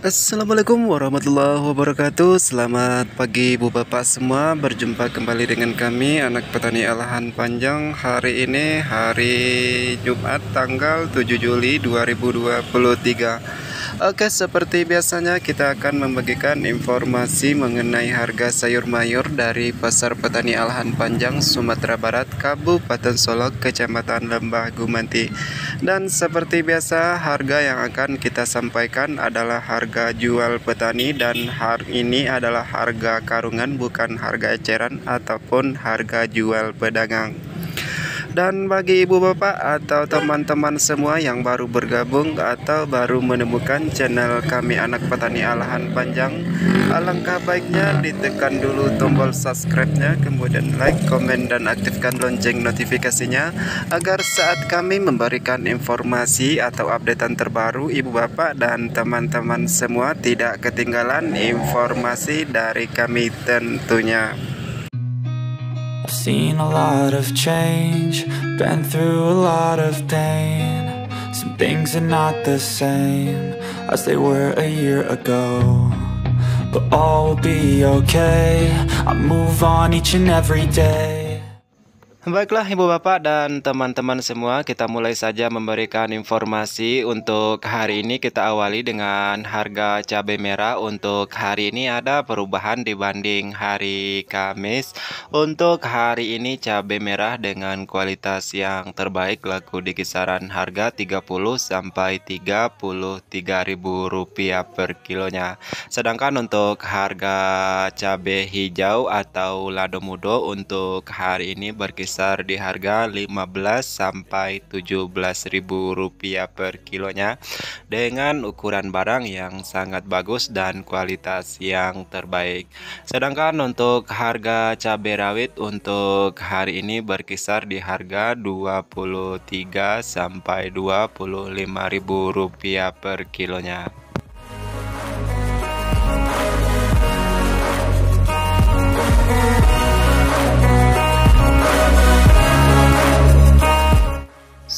Assalamualaikum warahmatullahi wabarakatuh Selamat pagi ibu bapak semua Berjumpa kembali dengan kami Anak petani alahan panjang Hari ini hari Jumat Tanggal 7 Juli 2023 Oke seperti biasanya kita akan membagikan informasi mengenai harga sayur mayur dari Pasar Petani Alahan Panjang Sumatera Barat Kabupaten Solok Kecamatan Lembah Gumanti dan seperti biasa harga yang akan kita sampaikan adalah harga jual petani dan hari ini adalah harga karungan bukan harga eceran ataupun harga jual pedagang dan bagi ibu bapak atau teman-teman semua yang baru bergabung atau baru menemukan channel kami anak petani alahan panjang Alangkah baiknya ditekan dulu tombol subscribe-nya Kemudian like, komen, dan aktifkan lonceng notifikasinya Agar saat kami memberikan informasi atau updatean terbaru ibu bapak dan teman-teman semua Tidak ketinggalan informasi dari kami tentunya seen a lot of change, been through a lot of pain Some things are not the same as they were a year ago But all will be okay, I move on each and every day Baiklah Ibu Bapak dan teman-teman semua, kita mulai saja memberikan informasi untuk hari ini kita awali dengan harga cabai merah untuk hari ini ada perubahan dibanding hari Kamis. Untuk hari ini cabai merah dengan kualitas yang terbaik laku di kisaran harga 30 sampai 33.000 rupiah per kilonya. Sedangkan untuk harga cabai hijau atau lado mudo untuk hari ini berkisar berkisar di harga 15 sampai 17 ribu rupiah per kilonya dengan ukuran barang yang sangat bagus dan kualitas yang terbaik. Sedangkan untuk harga cabai rawit untuk hari ini berkisar di harga 23 sampai 25 ribu rupiah per kilonya.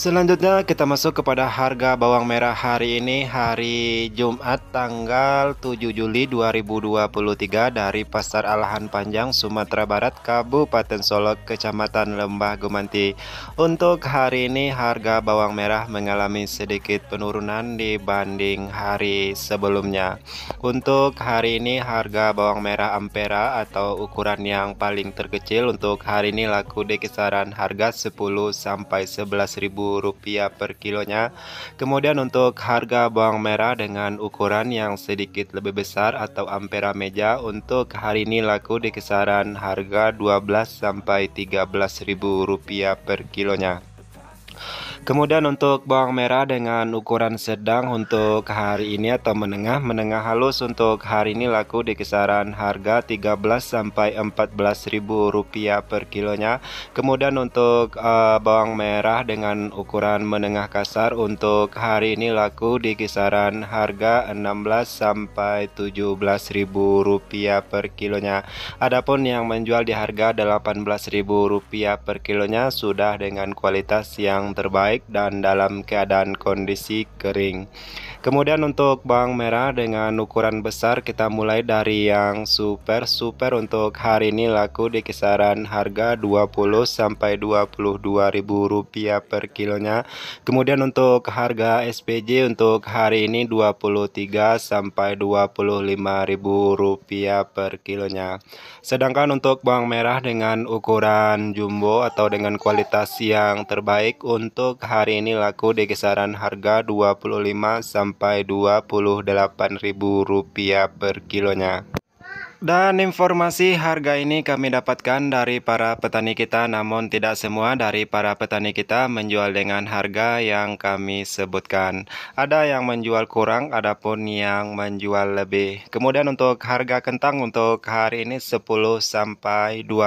Selanjutnya kita masuk kepada harga bawang merah hari ini hari Jumat tanggal 7 Juli 2023 dari Pasar Alahan Panjang Sumatera Barat Kabupaten Solok Kecamatan Lembah Gumanti. Untuk hari ini harga bawang merah mengalami sedikit penurunan dibanding hari sebelumnya. Untuk hari ini harga bawang merah ampera atau ukuran yang paling terkecil untuk hari ini laku di kisaran harga 10 sampai 11 ribu Rp1.000 per kilonya. Kemudian untuk harga bawang merah dengan ukuran yang sedikit lebih besar atau ampera meja untuk hari ini laku di kisaran harga 12 sampai Rp13.000 per kilonya. Kemudian untuk bawang merah dengan ukuran sedang untuk hari ini atau menengah, menengah halus untuk hari ini laku di kisaran harga 13 sampai 14 ribu rupiah per kilonya. Kemudian untuk uh, bawang merah dengan ukuran menengah kasar untuk hari ini laku di kisaran harga 16 sampai 17 ribu rupiah per kilonya. Adapun yang menjual di harga 18 ribu rupiah per kilonya sudah dengan kualitas yang terbaik baik dan dalam keadaan kondisi kering. Kemudian untuk bawang merah dengan ukuran besar kita mulai dari yang super super untuk hari ini laku di kisaran harga 20 sampai 22 ribu rupiah per kilonya. Kemudian untuk harga SPJ untuk hari ini 23 sampai 25 rupiah per kilonya. Sedangkan untuk bawang merah dengan ukuran jumbo atau dengan kualitas yang terbaik untuk hari ini laku di kisaran harga 25 sampai sampai rp rupiah per kilonya dan informasi harga ini kami dapatkan dari para petani kita namun tidak semua dari para petani kita menjual dengan harga yang kami sebutkan. Ada yang menjual kurang, ada pun yang menjual lebih. Kemudian untuk harga kentang untuk hari ini 10 sampai 12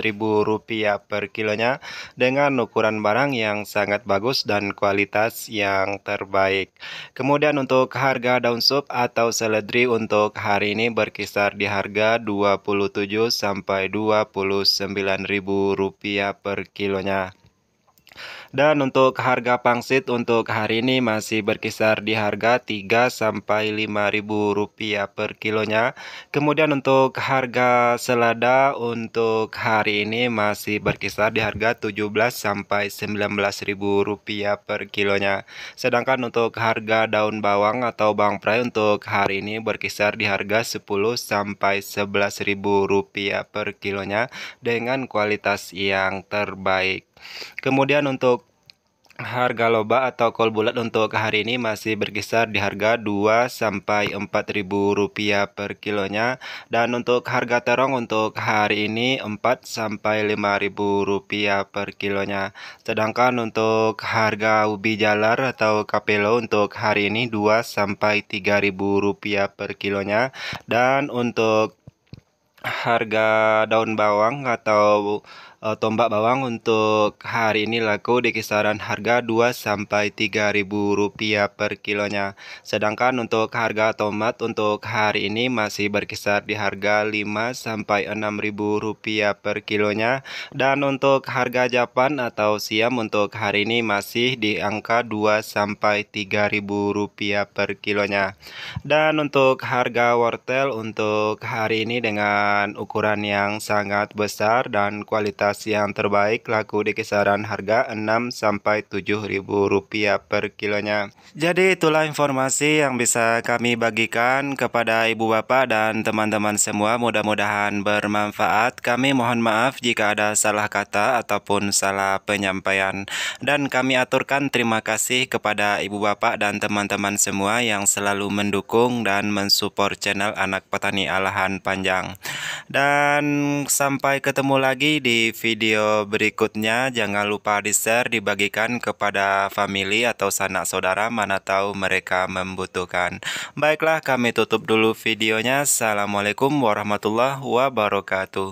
ribu rupiah per kilonya dengan ukuran barang yang sangat bagus dan kualitas yang terbaik. Kemudian untuk harga daun sup atau seledri untuk hari ini berkisar di harga harga 27 sampai 29 ribu per kilonya. Dan untuk harga pangsit untuk hari ini masih berkisar di harga 3 sampai 5 ribu rupiah per kilonya. Kemudian untuk harga selada untuk hari ini masih berkisar di harga 17 sampai 19 ribu rupiah per kilonya. Sedangkan untuk harga daun bawang atau bawang bangprai untuk hari ini berkisar di harga 10 sampai 11 ribu rupiah per kilonya dengan kualitas yang terbaik. Kemudian untuk harga loba atau kol bulat untuk hari ini masih berkisar di harga 2 sampai 4000 rupiah per kilonya dan untuk harga terong untuk hari ini 4 sampai 5000 rupiah per kilonya sedangkan untuk harga ubi jalar atau kapelo untuk hari ini 2 sampai 3000 rupiah per kilonya dan untuk harga daun bawang atau uh, tombak bawang untuk hari ini laku di kisaran harga 2 sampai 3.000 rupiah per kilonya. Sedangkan untuk harga tomat untuk hari ini masih berkisar di harga 5 sampai 6.000 rupiah per kilonya dan untuk harga japan atau siam untuk hari ini masih di angka 2 sampai 3.000 rupiah per kilonya. Dan untuk harga wortel untuk hari ini dengan ukuran yang sangat besar dan kualitas kualitas yang terbaik laku di kisaran harga 6 sampai 7 ribu rupiah per kilonya. Jadi itulah informasi yang bisa kami bagikan kepada ibu bapak dan teman-teman semua mudah-mudahan bermanfaat. Kami mohon maaf jika ada salah kata ataupun salah penyampaian dan kami aturkan terima kasih kepada ibu bapak dan teman-teman semua yang selalu mendukung dan mensupport channel anak petani alahan panjang. Dan sampai ketemu lagi di video berikutnya jangan lupa di-share dibagikan kepada family atau sanak saudara mana tahu mereka membutuhkan. Baiklah kami tutup dulu videonya. Assalamualaikum warahmatullahi wabarakatuh.